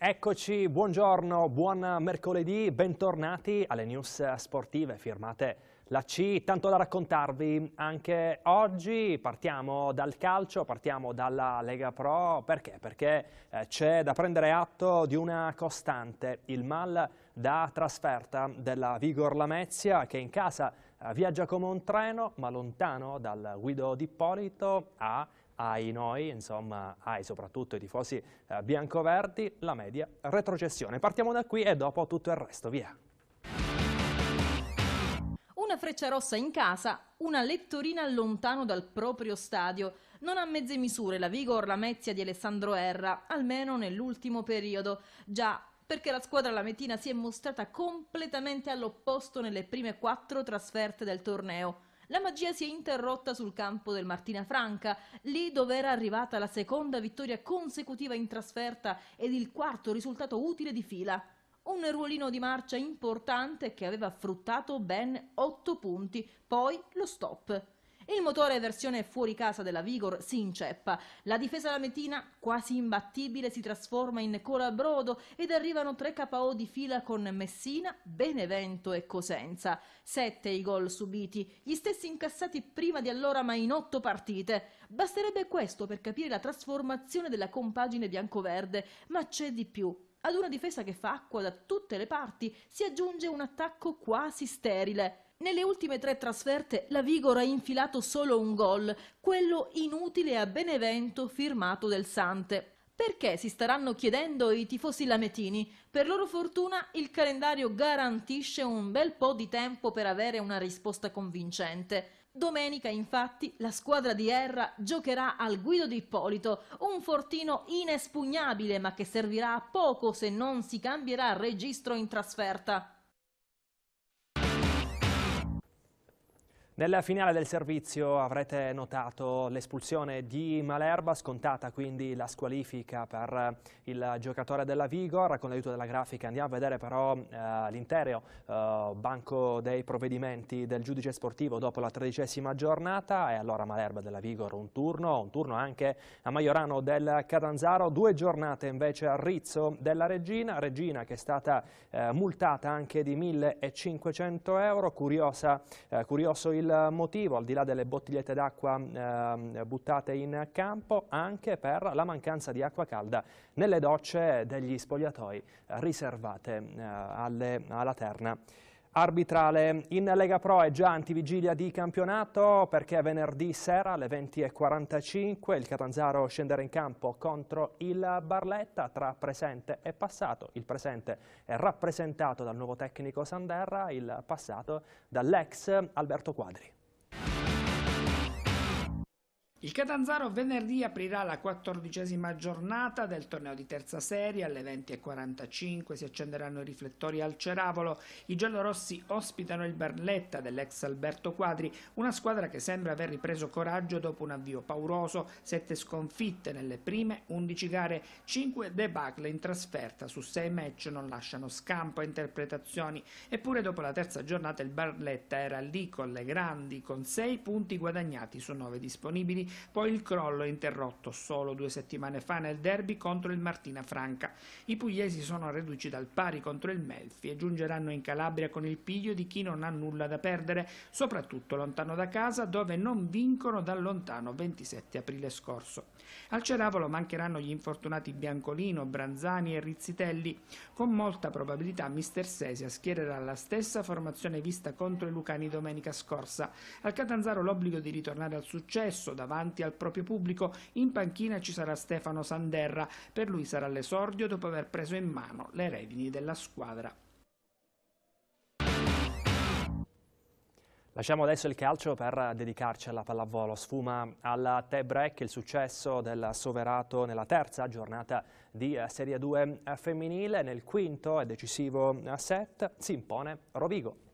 Eccoci, buongiorno, buon mercoledì, bentornati alle news sportive firmate la C, tanto da raccontarvi anche oggi, partiamo dal calcio, partiamo dalla Lega Pro, perché? Perché eh, c'è da prendere atto di una costante, il mal da trasferta della Vigor Lamezia che in casa eh, viaggia come un treno ma lontano dal Guido Dippolito a ai noi, insomma ai soprattutto i tifosi eh, biancoverdi, la media retrocessione. Partiamo da qui e dopo tutto il resto, via. Una freccia rossa in casa, una lettorina lontano dal proprio stadio. Non a mezze misure la vigor Lamezia di Alessandro Erra, almeno nell'ultimo periodo. Già perché la squadra lametina si è mostrata completamente all'opposto nelle prime quattro trasferte del torneo. La magia si è interrotta sul campo del Martina Franca, lì dove era arrivata la seconda vittoria consecutiva in trasferta ed il quarto risultato utile di fila. Un ruolino di marcia importante che aveva fruttato ben 8 punti, poi lo stop. Il motore versione fuori casa della Vigor si inceppa. La difesa lametina, quasi imbattibile, si trasforma in colabrodo ed arrivano tre KO di fila con Messina, Benevento e Cosenza. Sette i gol subiti, gli stessi incassati prima di allora ma in otto partite. Basterebbe questo per capire la trasformazione della compagine bianco-verde, ma c'è di più. Ad una difesa che fa acqua da tutte le parti si aggiunge un attacco quasi sterile. Nelle ultime tre trasferte la Vigor ha infilato solo un gol, quello inutile a Benevento firmato del Sante. Perché si staranno chiedendo i tifosi lametini? Per loro fortuna il calendario garantisce un bel po' di tempo per avere una risposta convincente. Domenica, infatti, la squadra di Erra giocherà al Guido di Ippolito, un fortino inespugnabile ma che servirà a poco se non si cambierà registro in trasferta. Nella finale del servizio avrete notato l'espulsione di Malerba, scontata quindi la squalifica per eh, il giocatore della Vigor. Con l'aiuto della grafica andiamo a vedere però eh, l'intero eh, banco dei provvedimenti del giudice sportivo dopo la tredicesima giornata. E allora Malerba della Vigor un turno, un turno anche a Maiorano del Catanzaro. Due giornate invece a Rizzo della Regina, Regina che è stata eh, multata anche di 1.500 euro. Curiosa, eh, curioso il motivo, al di là delle bottigliette d'acqua eh, buttate in campo, anche per la mancanza di acqua calda nelle docce degli spogliatoi riservate eh, alle, alla terna arbitrale. In Lega Pro è già antivigilia di campionato perché venerdì sera alle 20.45 il Catanzaro scenderà in campo contro il Barletta tra presente e passato. Il presente è rappresentato dal nuovo tecnico Sanderra, il passato dall'ex Alberto Quadri. Il Catanzaro venerdì aprirà la quattordicesima giornata del torneo di terza serie, alle 20.45 si accenderanno i riflettori al Ceravolo, i giallorossi ospitano il Barletta dell'ex Alberto Quadri, una squadra che sembra aver ripreso coraggio dopo un avvio pauroso, Sette sconfitte nelle prime 11 gare, 5 debacle in trasferta, su 6 match non lasciano scampo a interpretazioni, eppure dopo la terza giornata il Barletta era lì con le grandi, con 6 punti guadagnati su 9 disponibili, poi il crollo è interrotto solo due settimane fa nel derby contro il Martina Franca. I pugliesi sono reduci dal pari contro il Melfi e giungeranno in Calabria con il piglio di chi non ha nulla da perdere, soprattutto lontano da casa dove non vincono da lontano 27 aprile scorso. Al Ceravolo mancheranno gli infortunati Biancolino, Branzani e Rizzitelli. Con molta probabilità mister Sesia schiererà la stessa formazione vista contro i Lucani domenica scorsa. Al Catanzaro l'obbligo di ritornare al successo davanti davanti al proprio pubblico, in panchina ci sarà Stefano Sanderra. Per lui sarà l'esordio dopo aver preso in mano le redini della squadra. Lasciamo adesso il calcio per dedicarci alla pallavolo. Sfuma alla te break il successo del Soverato nella terza giornata di eh, Serie 2 eh, femminile. Nel quinto e decisivo eh, set si impone Rovigo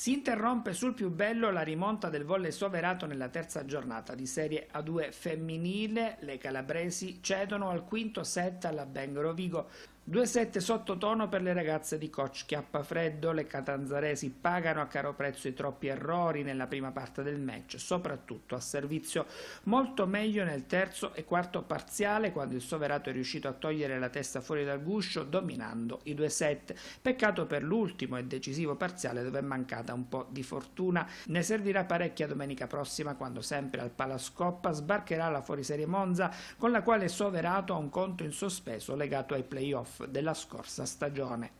si interrompe sul più bello la rimonta del volle soverato nella terza giornata di Serie A2 femminile. Le calabresi cedono al quinto set alla Bengro Vigo. Due set sottotono per le ragazze di coach Chiappafreddo, le catanzaresi pagano a caro prezzo i troppi errori nella prima parte del match, soprattutto a servizio molto meglio nel terzo e quarto parziale quando il Soverato è riuscito a togliere la testa fuori dal guscio dominando i due set. Peccato per l'ultimo e decisivo parziale dove è mancata un po' di fortuna. Ne servirà parecchia domenica prossima quando sempre al Palascoppa sbarcherà la fuoriserie Monza con la quale Soverato ha un conto in sospeso legato ai playoff della scorsa stagione.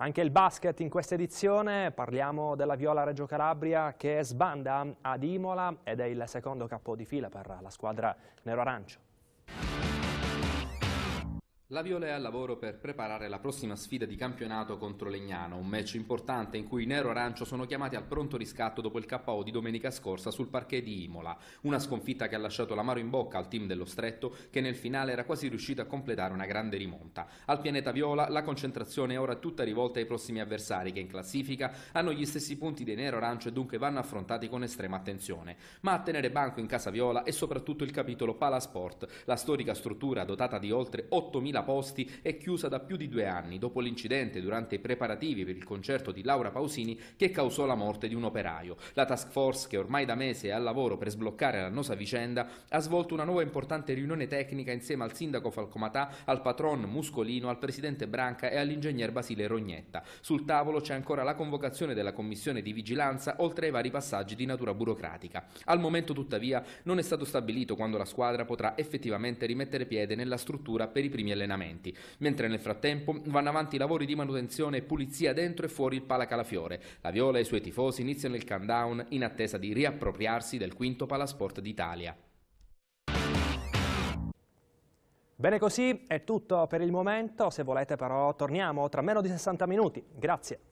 Anche il basket in questa edizione, parliamo della Viola Reggio Calabria che sbanda ad Imola ed è il secondo capo di fila per la squadra nero-arancio. La Laviole è al lavoro per preparare la prossima sfida di campionato contro Legnano, un match importante in cui nero-arancio sono chiamati al pronto riscatto dopo il KO di domenica scorsa sul parquet di Imola, una sconfitta che ha lasciato l'amaro in bocca al team dello Stretto che nel finale era quasi riuscito a completare una grande rimonta. Al pianeta viola la concentrazione è ora tutta rivolta ai prossimi avversari che in classifica hanno gli stessi punti dei nero-arancio e dunque vanno affrontati con estrema attenzione. Ma a tenere banco in casa viola è soprattutto il capitolo Palasport, la storica struttura dotata di oltre 8.000 Villa Posti è chiusa da più di due anni dopo l'incidente durante i preparativi per il concerto di Laura Pausini che causò la morte di un operaio. La task force, che ormai da mese è al lavoro per sbloccare l'annosa vicenda, ha svolto una nuova importante riunione tecnica insieme al sindaco Falcomatà, al patron Muscolino, al presidente Branca e all'ingegner Basile Rognetta. Sul tavolo c'è ancora la convocazione della commissione di vigilanza, oltre ai vari passaggi di natura burocratica. Al momento, tuttavia, non è stato stabilito quando la squadra potrà effettivamente rimettere piede nella struttura per i primi allenamenti allenamenti. Mentre nel frattempo vanno avanti i lavori di manutenzione e pulizia dentro e fuori il Pala Calafiore. La Viola e i suoi tifosi iniziano il countdown in attesa di riappropriarsi del quinto Palasport d'Italia. Bene così, è tutto per il momento, se volete però torniamo tra meno di 60 minuti. Grazie.